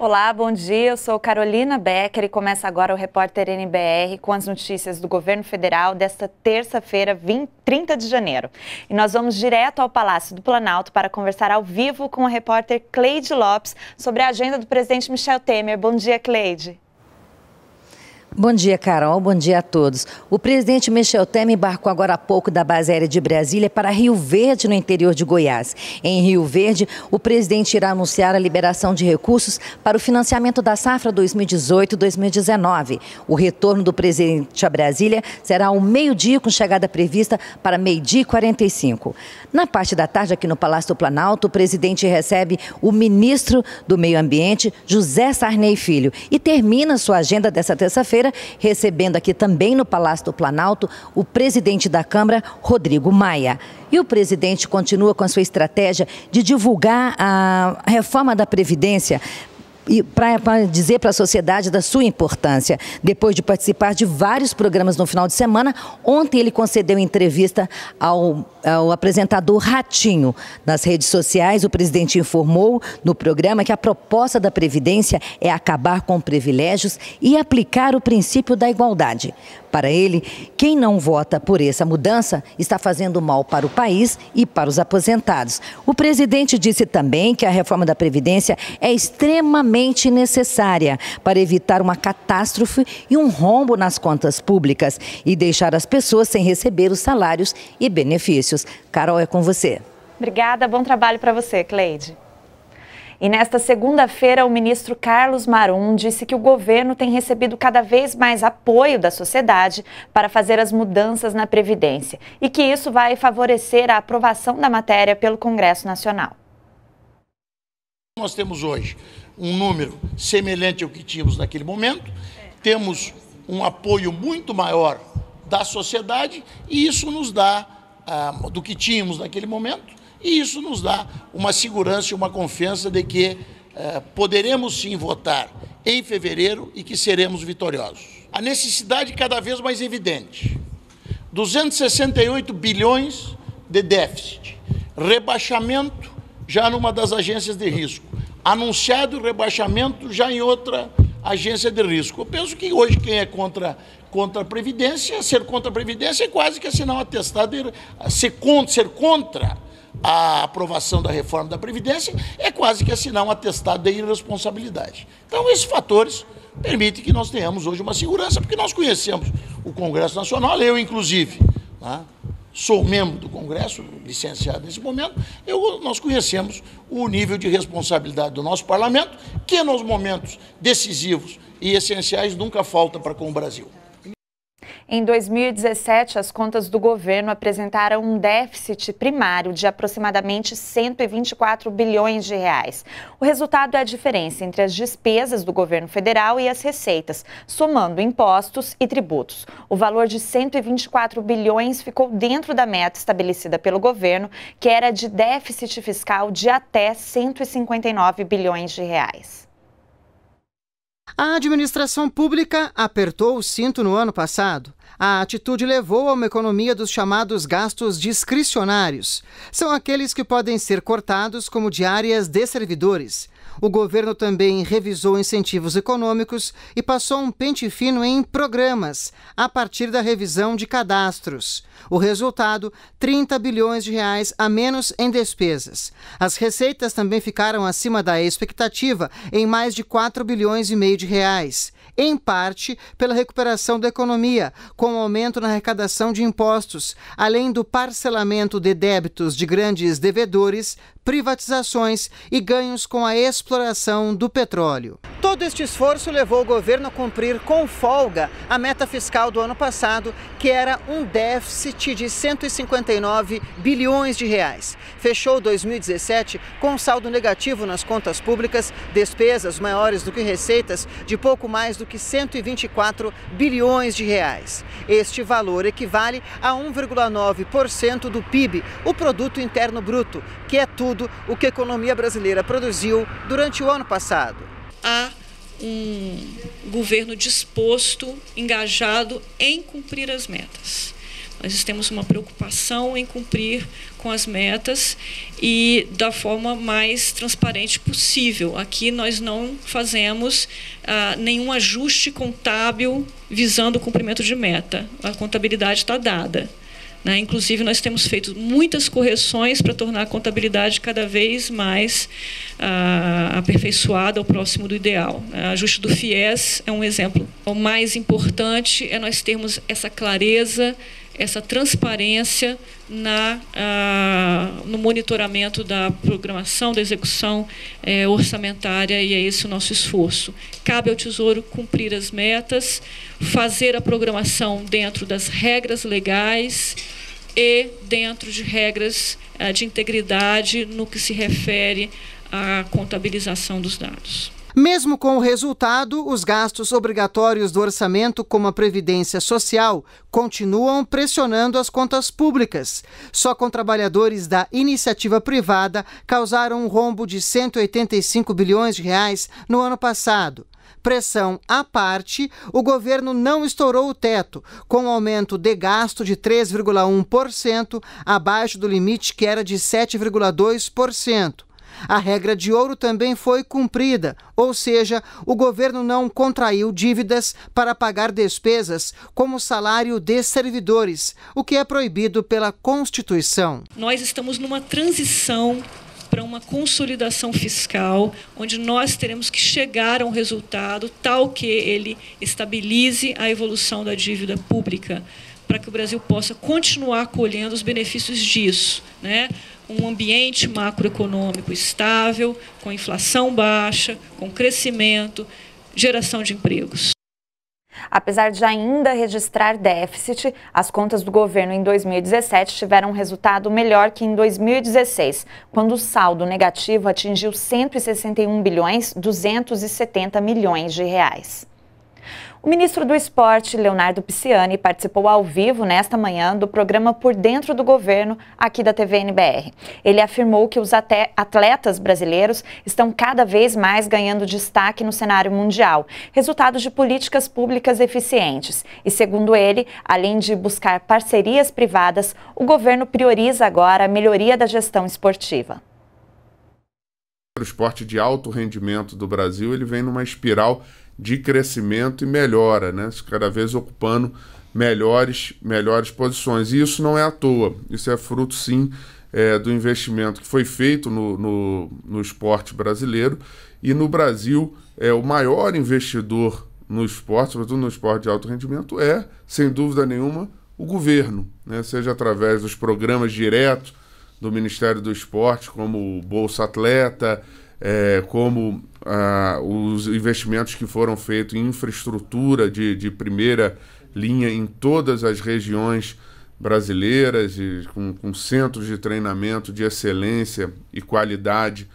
Olá, bom dia. Eu sou Carolina Becker e começa agora o repórter NBR com as notícias do governo federal desta terça-feira, 30 de janeiro. E nós vamos direto ao Palácio do Planalto para conversar ao vivo com o repórter Cleide Lopes sobre a agenda do presidente Michel Temer. Bom dia, Cleide. Bom dia, Carol. Bom dia a todos. O presidente Michel Temer embarcou agora há pouco da base aérea de Brasília para Rio Verde, no interior de Goiás. Em Rio Verde, o presidente irá anunciar a liberação de recursos para o financiamento da safra 2018-2019. O retorno do presidente a Brasília será ao meio-dia, com chegada prevista para meio-dia e 45. Na parte da tarde, aqui no Palácio do Planalto, o presidente recebe o ministro do Meio Ambiente, José Sarney Filho, e termina sua agenda dessa terça-feira terça-feira, recebendo aqui também no Palácio do Planalto o presidente da Câmara, Rodrigo Maia. E o presidente continua com a sua estratégia de divulgar a reforma da Previdência e para dizer para a sociedade da sua importância. Depois de participar de vários programas no final de semana, ontem ele concedeu entrevista ao, ao apresentador Ratinho. Nas redes sociais, o presidente informou no programa que a proposta da Previdência é acabar com privilégios e aplicar o princípio da igualdade. Para ele, quem não vota por essa mudança está fazendo mal para o país e para os aposentados. O presidente disse também que a reforma da Previdência é extremamente necessária para evitar uma catástrofe e um rombo nas contas públicas e deixar as pessoas sem receber os salários e benefícios. Carol, é com você. Obrigada, bom trabalho para você, Cleide. E nesta segunda-feira, o ministro Carlos Marum disse que o governo tem recebido cada vez mais apoio da sociedade para fazer as mudanças na Previdência e que isso vai favorecer a aprovação da matéria pelo Congresso Nacional. Nós temos hoje um número semelhante ao que tínhamos naquele momento, temos um apoio muito maior da sociedade e isso nos dá, ah, do que tínhamos naquele momento, e isso nos dá uma segurança e uma confiança de que eh, poderemos sim votar em fevereiro e que seremos vitoriosos. A necessidade cada vez mais evidente. 268 bilhões de déficit. Rebaixamento já numa das agências de risco. Anunciado rebaixamento já em outra agência de risco. Eu penso que hoje quem é contra, contra a Previdência, ser contra a Previdência é quase que assinar um atestado eh, ser contra, ser contra a aprovação da reforma da Previdência, é quase que assinar um atestado de irresponsabilidade. Então, esses fatores permitem que nós tenhamos hoje uma segurança, porque nós conhecemos o Congresso Nacional, eu, inclusive, né, sou membro do Congresso, licenciado nesse momento, eu, nós conhecemos o nível de responsabilidade do nosso parlamento, que nos momentos decisivos e essenciais nunca falta para com o Brasil. Em 2017, as contas do governo apresentaram um déficit primário de aproximadamente 124 bilhões de reais. O resultado é a diferença entre as despesas do governo federal e as receitas, somando impostos e tributos. O valor de 124 bilhões ficou dentro da meta estabelecida pelo governo, que era de déficit fiscal de até 159 bilhões de reais. A administração pública apertou o cinto no ano passado. A atitude levou a uma economia dos chamados gastos discricionários. São aqueles que podem ser cortados como diárias de servidores. O governo também revisou incentivos econômicos e passou um pente fino em programas, a partir da revisão de cadastros. O resultado, 30 bilhões de reais a menos em despesas. As receitas também ficaram acima da expectativa, em mais de 4 bilhões e meio de reais, em parte pela recuperação da economia, com aumento na arrecadação de impostos, além do parcelamento de débitos de grandes devedores privatizações e ganhos com a exploração do petróleo. Todo este esforço levou o governo a cumprir com folga a meta fiscal do ano passado, que era um déficit de 159 bilhões de reais. Fechou 2017 com saldo negativo nas contas públicas, despesas maiores do que receitas de pouco mais do que 124 bilhões de reais. Este valor equivale a 1,9% do PIB, o produto interno bruto, que é tudo tudo o que a economia brasileira produziu durante o ano passado. Há um governo disposto, engajado em cumprir as metas. Nós temos uma preocupação em cumprir com as metas e da forma mais transparente possível. Aqui nós não fazemos ah, nenhum ajuste contábil visando o cumprimento de meta. A contabilidade está dada. Né? Inclusive, nós temos feito muitas correções para tornar a contabilidade cada vez mais ah, aperfeiçoada ao próximo do ideal. O né? ajuste do FIES é um exemplo. O mais importante é nós termos essa clareza essa transparência na, ah, no monitoramento da programação, da execução eh, orçamentária, e é esse o nosso esforço. Cabe ao Tesouro cumprir as metas, fazer a programação dentro das regras legais e dentro de regras ah, de integridade no que se refere à contabilização dos dados. Mesmo com o resultado, os gastos obrigatórios do orçamento, como a Previdência Social, continuam pressionando as contas públicas. Só com trabalhadores da iniciativa privada causaram um rombo de 185 bilhões de reais no ano passado. Pressão à parte, o governo não estourou o teto, com um aumento de gasto de 3,1%, abaixo do limite que era de 7,2%. A regra de ouro também foi cumprida, ou seja, o governo não contraiu dívidas para pagar despesas como o salário de servidores, o que é proibido pela Constituição. Nós estamos numa transição para uma consolidação fiscal, onde nós teremos que chegar a um resultado tal que ele estabilize a evolução da dívida pública, para que o Brasil possa continuar colhendo os benefícios disso, né? um ambiente macroeconômico estável, com inflação baixa, com crescimento, geração de empregos. Apesar de ainda registrar déficit, as contas do governo em 2017 tiveram um resultado melhor que em 2016, quando o saldo negativo atingiu 161 bilhões 270 milhões de reais. O ministro do Esporte, Leonardo Pisciani, participou ao vivo nesta manhã do programa Por Dentro do Governo, aqui da TV NBR. Ele afirmou que os atletas brasileiros estão cada vez mais ganhando destaque no cenário mundial, resultado de políticas públicas eficientes. E, segundo ele, além de buscar parcerias privadas, o governo prioriza agora a melhoria da gestão esportiva o esporte de alto rendimento do Brasil ele vem numa espiral de crescimento e melhora, né? cada vez ocupando melhores, melhores posições. E isso não é à toa, isso é fruto sim é, do investimento que foi feito no, no, no, esporte brasileiro. E no Brasil, é o maior investidor no esporte, sobretudo no esporte de alto rendimento, é, sem dúvida nenhuma, o governo, né? seja através dos programas diretos do Ministério do Esporte, como o Bolsa Atleta, é, como ah, os investimentos que foram feitos em infraestrutura de, de primeira linha em todas as regiões brasileiras, e com, com centros de treinamento de excelência e qualidade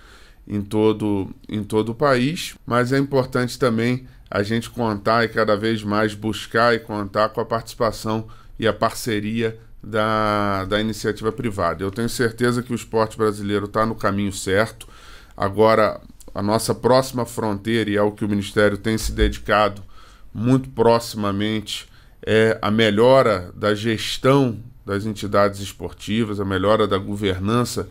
em todo, em todo o país, mas é importante também a gente contar e cada vez mais buscar e contar com a participação e a parceria da, da iniciativa privada. Eu tenho certeza que o esporte brasileiro está no caminho certo. Agora, a nossa próxima fronteira, e é o que o Ministério tem se dedicado muito proximamente, é a melhora da gestão das entidades esportivas, a melhora da governança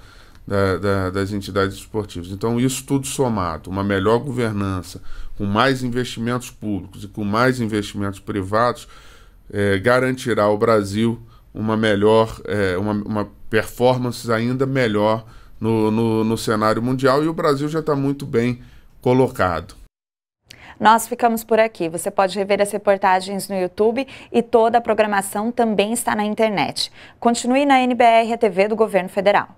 da, da, das entidades esportivas. Então, isso tudo somado, uma melhor governança, com mais investimentos públicos e com mais investimentos privados, é, garantirá ao Brasil uma melhor, é, uma, uma performance ainda melhor no, no, no cenário mundial e o Brasil já está muito bem colocado. Nós ficamos por aqui. Você pode rever as reportagens no YouTube e toda a programação também está na internet. Continue na NBR, a TV do Governo Federal.